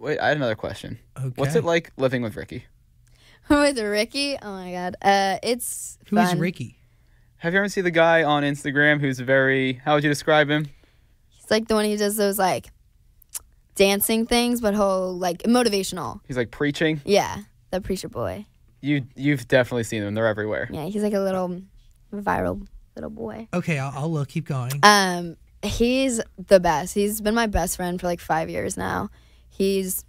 Wait, I had another question. Okay. What's it like living with Ricky? with Ricky? Oh my god. Uh, it's who's Ricky? Have you ever seen the guy on Instagram who's very? How would you describe him? He's like the one who does those like dancing things, but whole like motivational. He's like preaching. Yeah, the preacher boy. You you've definitely seen them. They're everywhere. Yeah, he's like a little viral little boy. Okay, I'll, I'll look. Keep going. Um, he's the best. He's been my best friend for like five years now he's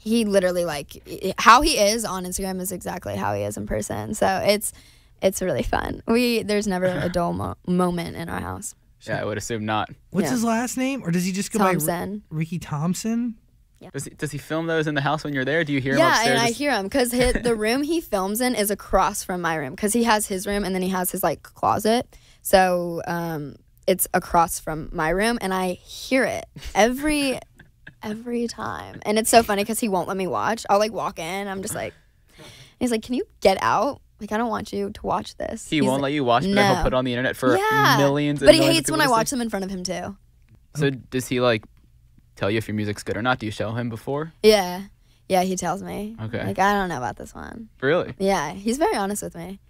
he literally like how he is on Instagram is exactly how he is in person. So it's it's really fun. We there's never a dull mo- moment in our house. Yeah, I would assume not. What's yeah. his last name, or does he just go Thompson. by R- Ricky Thompson? Yeah. Does he, does he film those in the house when you're there? Do you hear yeah, him Yeah, and I hear him because the room he films in is across from my room because he has his room and then he has his like closet. So um, it's across from my room, and I hear it every every time. And it's so funny because he won't let me watch. I'll like walk in. I'm just like, he's like, can you get out? Like, I don't want you to watch this. He he's won't like, let you watch, but no. he'll put it on the internet for yeah. millions. but he millions hates when I watch them in front of him too. So does he like tell you if your music's good or not? Do you show him before? Yeah, yeah, he tells me. Okay. Like I don't know about this one. Really? Yeah, he's very honest with me.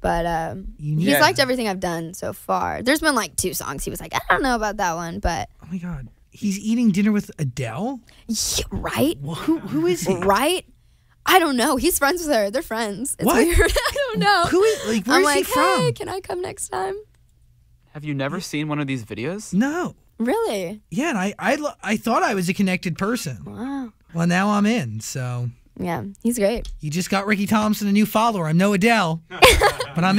But um, he's liked everything I've done so far. There's been like two songs he was like, I don't know about that one, but oh my god, he's eating dinner with Adele. Yeah, right? Who who is he? Right? I don't know. He's friends with her. They're friends. It's what? weird. I don't know. Who is like where I'm is like, he from? Hey, can I come next time? Have you never seen one of these videos? No. Really? Yeah, and I I, I thought I was a connected person. Wow. Well, now I'm in. So. Yeah, he's great. You just got Ricky Thompson a new follower. I'm no Adele, but I'm. In